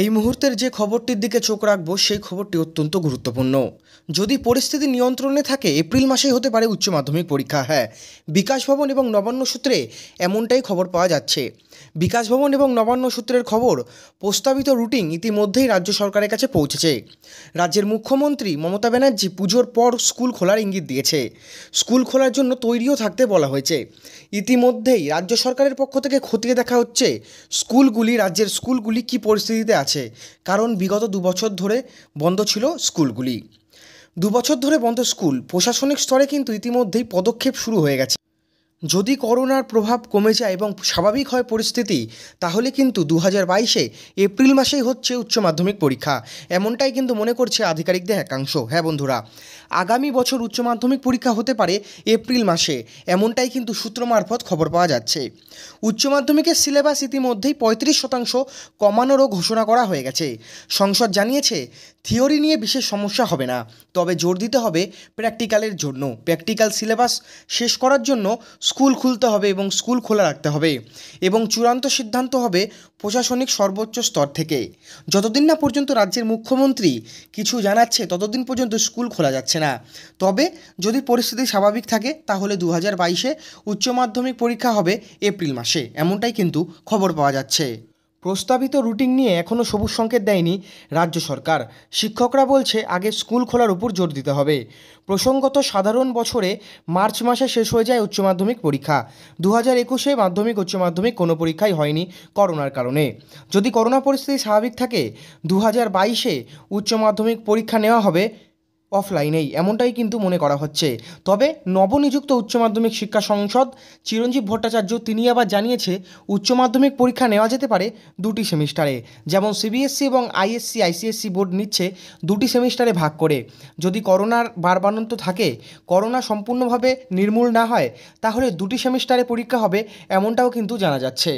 এই মুহূর্তের যে খবরটির দিকে চোখ রাখবো সেই খবরটি অত্যন্ত গুরুত্বপূর্ণ যদি পরিস্থিতি নিয়ন্ত্রণে থাকে এপ্রিল মাসেই হতে পারে উচ্চ মাধ্যমিক পরীক্ষা হ্যাঁ বিকাশ ভবন এবং নবান্ন সূত্রে এমনটাই খবর পাওয়া যাচ্ছে বিকাশ ভবন এবং নবান্ন সূত্রের খবর প্রস্তাবিত রুটিং ইতিমধ্যেই রাজ্য সরকারের কাছে পৌঁছেছে রাজ্যের মুখ্যমন্ত্রী মমতা ব্যানার্জি পুজোর পর স্কুল খোলার ইঙ্গিত দিয়েছে স্কুল খোলার জন্য তৈরিও থাকতে বলা হয়েছে ইতিমধ্যেই রাজ্য সরকারের পক্ষ থেকে খতিয়ে দেখা হচ্ছে স্কুলগুলি রাজ্যের স্কুলগুলি কী পরিস্থিতিতে আছে কারণ বিগত দুবছর ধরে বন্ধ ছিল স্কুলগুলি দুবছর ধরে বন্ধ স্কুল প্রশাসনিক স্তরে কিন্তু ইতিমধ্যেই পদক্ষেপ শুরু হয়ে গেছে যদি করোনার প্রভাব কমে যায় এবং স্বাভাবিক হয় পরিস্থিতি তাহলে কিন্তু দু হাজার বাইশে এপ্রিল মাসেই হচ্ছে উচ্চ মাধ্যমিক পরীক্ষা এমনটাই কিন্তু মনে করছে আধিকারিকদের একাংশ হ্যাঁ বন্ধুরা আগামী বছর উচ্চ মাধ্যমিক পরীক্ষা হতে পারে এপ্রিল মাসে এমনটাই কিন্তু সূত্র মারফত খবর পাওয়া যাচ্ছে উচ্চ মাধ্যমিকের সিলেবাস ইতিমধ্যেই পঁয়ত্রিশ শতাংশ কমানোরও ঘোষণা করা হয়ে গেছে সংসদ জানিয়েছে থিওরি নিয়ে বিশেষ সমস্যা হবে না তবে জোর দিতে হবে প্র্যাকটিক্যালের জন্য প্র্যাকটিক্যাল সিলেবাস শেষ করার জন্য স্কুল খুলতে হবে এবং স্কুল খোলা রাখতে হবে এবং চূড়ান্ত সিদ্ধান্ত হবে প্রশাসনিক সর্বোচ্চ স্তর থেকে যতদিন না পর্যন্ত রাজ্যের মুখ্যমন্ত্রী কিছু জানাচ্ছে ততদিন পর্যন্ত স্কুল খোলা যাচ্ছে না তবে যদি পরিস্থিতি স্বাভাবিক থাকে তাহলে দু হাজার বাইশে উচ্চ মাধ্যমিক পরীক্ষা হবে এপ্রিল মাসে এমনটাই কিন্তু খবর পাওয়া যাচ্ছে প্রস্তাবিত রুটিন নিয়ে এখনও সবুজ সংকেত দেয়নি রাজ্য সরকার শিক্ষকরা বলছে আগে স্কুল খোলার উপর জোর দিতে হবে প্রসঙ্গত সাধারণ বছরে মার্চ মাসে শেষ হয়ে যায় উচ্চ মাধ্যমিক পরীক্ষা দু হাজার একুশে মাধ্যমিক উচ্চ মাধ্যমিক কোনো পরীক্ষাই হয়নি করোনার কারণে যদি করোনা পরিস্থিতি স্বাভাবিক থাকে দু হাজার বাইশে উচ্চ মাধ্যমিক পরীক্ষা নেওয়া হবে অফলাইনেই এমনটাই কিন্তু মনে করা হচ্ছে তবে নবনিযুক্ত উচ্চ মাধ্যমিক শিক্ষা সংসদ চিরঞ্জীব ভট্টাচার্য তিনি আবার জানিয়েছে উচ্চ মাধ্যমিক পরীক্ষা নেওয়া যেতে পারে দুটি সেমিস্টারে যেমন সিবিএসসি এবং আইএসসি আইসিএসসি বোর্ড নিচ্ছে দুটি সেমিস্টারে ভাগ করে যদি করোনার বারবানন্ত থাকে করোনা সম্পূর্ণভাবে নির্মূল না হয় তাহলে দুটি সেমিস্টারে পরীক্ষা হবে এমনটাও কিন্তু জানা যাচ্ছে